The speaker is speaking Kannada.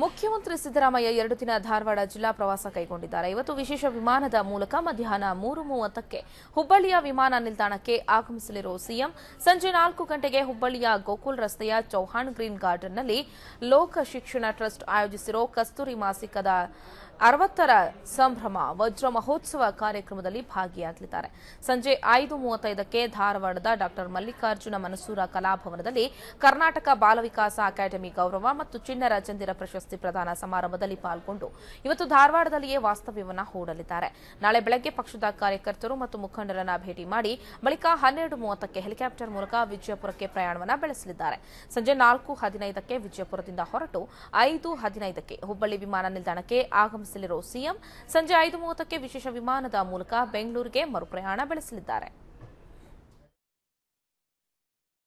ಮುಖ್ಯಮಂತ್ರಿ ಸಿದ್ದರಾಮಯ್ಯ ಎರಡು ದಿನ ಧಾರವಾಡ ಜಿಲ್ಲಾ ಪ್ರವಾಸ ಕೈಗೊಂಡಿದ್ದಾರೆ ಇವತ್ತು ವಿಶೇಷ ವಿಮಾನದ ಮೂಲಕ ಮಧ್ಯಾಹ್ನ ಮೂರು ಮೂವತ್ತಕ್ಕೆ ಹುಬ್ಬಳ್ಳಿಯ ವಿಮಾನ ನಿಲ್ದಾಣಕ್ಕೆ ಆಗಮಿಸಲಿರುವ ಸಿಎಂ ಸಂಜೆ ನಾಲ್ಕು ಗಂಟೆಗೆ ಹುಬ್ಬಳ್ಳಿಯ ಗೋಕುಲ್ ರಸ್ತೆಯ ಚೌಹಾಣ್ ಗ್ರೀನ್ ಗಾರ್ಡನ್ನಲ್ಲಿ ಲೋಕ ಶಿಕ್ಷಣ ಟ್ರಸ್ಟ್ ಆಯೋಜಿಸಿರುವ ಕಸ್ತೂರಿ ಮಾಸಿಕದ ಅರವತ್ತರ ಸಂಭ್ರಮ ವಜ್ರ ಮಹೋತ್ಸವ ಕಾರ್ಯಕ್ರಮದಲ್ಲಿ ಭಾಗಿಯಾಗಲಿದ್ದಾರೆ ಸಂಜೆ ಐದು ಮೂವತ್ತೈದಕ್ಕೆ ಧಾರವಾಡದ ಡಾಕ್ಟರ್ ಮಲ್ಲಿಕಾರ್ಜುನ ಮನಸೂರ ಕಲಾಭವನದಲ್ಲಿ ಕರ್ನಾಟಕ ಬಾಲವಿಕಾಸ ಅಕಾಡೆಮಿ ಗೌರವ ಮತ್ತು ಚಿನ್ನರ ಚಂದಿರ ಪ್ರಶಸ್ತಿ ಪ್ರಶಸ್ತಿ ಪ್ರದಾನ ಸಮಾರಂಭದಲ್ಲಿ ಪಾಲ್ಗೊಂಡು ಇವತ್ತು ಧಾರವಾಡದಲ್ಲಿಯೇ ವಾಸ್ತವ್ಯವನ್ನು ಹೂಡಲಿದ್ದಾರೆ ನಾಳೆ ಬೆಳಗ್ಗೆ ಪಕ್ಷದ ಕಾರ್ಯಕರ್ತರು ಮತ್ತು ಮುಖಂಡರನ್ನ ಭೇಟಿ ಮಾಡಿ ಬಳಿಕ ಹನ್ನೆರಡು ಮೂವತ್ತಕ್ಕೆ ಹೆಲಿಕಾಪ್ಟರ್ ಮೂಲಕ ವಿಜಯಪುರಕ್ಕೆ ಪ್ರಯಾಣವನ್ನು ಬೆಳೆಸಲಿದ್ದಾರೆ ಸಂಜೆ ನಾಲ್ಕು ಹದಿನೈದಕ್ಕೆ ವಿಜಯಪುರದಿಂದ ಹೊರಟು ಐದು ಹದಿನೈದಕ್ಕೆ ಹುಬ್ಬಳ್ಳಿ ವಿಮಾನ ನಿಲ್ದಾಣಕ್ಕೆ ಆಗಮಿಸಲಿರುವ ಸಿಎಂ ಸಂಜೆ ಐದು ಮೂವತ್ತಕ್ಕೆ ವಿಶೇಷ ವಿಮಾನದ ಮೂಲಕ ಬೆಂಗಳೂರಿಗೆ ಮರುಪ್ರಯಾಣ ಬೆಳೆಸಲಿದ್ದಾರೆ